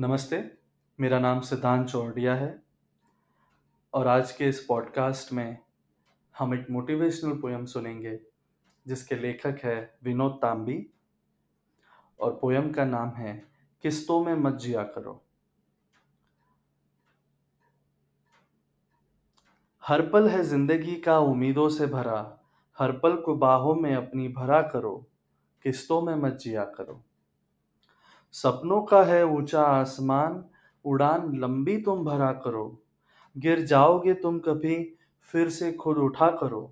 नमस्ते मेरा नाम सिद्धांत चौड़िया है और आज के इस पॉडकास्ट में हम एक मोटिवेशनल पोयम सुनेंगे जिसके लेखक है विनोद तांबी और पोयम का नाम है किस्तों में मत जिया करो हर पल है जिंदगी का उम्मीदों से भरा हर पल को बाहों में अपनी भरा करो किस्तों में मत जिया करो सपनों का है ऊंचा आसमान उड़ान लंबी तुम भरा करो गिर जाओगे तुम कभी फिर से खुद उठा करो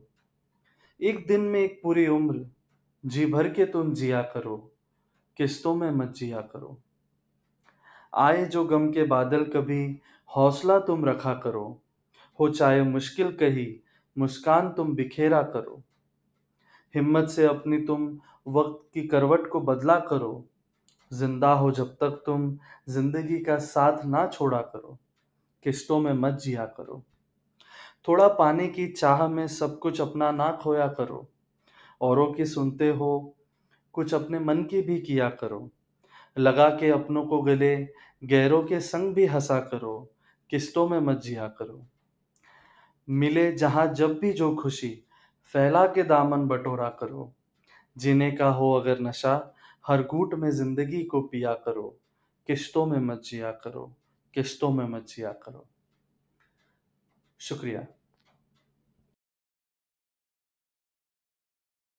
एक दिन में एक पूरी उम्र जी भर के तुम जिया करो किस्तों में मत जिया करो आए जो गम के बादल कभी हौसला तुम रखा करो हो चाहे मुश्किल कही मुस्कान तुम बिखेरा करो हिम्मत से अपनी तुम वक्त की करवट को बदला करो जिंदा हो जब तक तुम जिंदगी का साथ ना छोड़ा करो किस्तों में मत जिया करो थोड़ा पाने की चाह में सब कुछ अपना ना खोया करो औरों की सुनते हो कुछ अपने मन की भी किया करो लगा के अपनों को गले गैरों के संग भी हंसा करो किस्तों में मत जिया करो मिले जहाँ जब भी जो खुशी फैला के दामन बटोरा करो जीने का हो अगर नशा हर घूट में ज़िंदगी को पिया करो किश्तों में मत जिया करो किश्तों में मत जिया करो शुक्रिया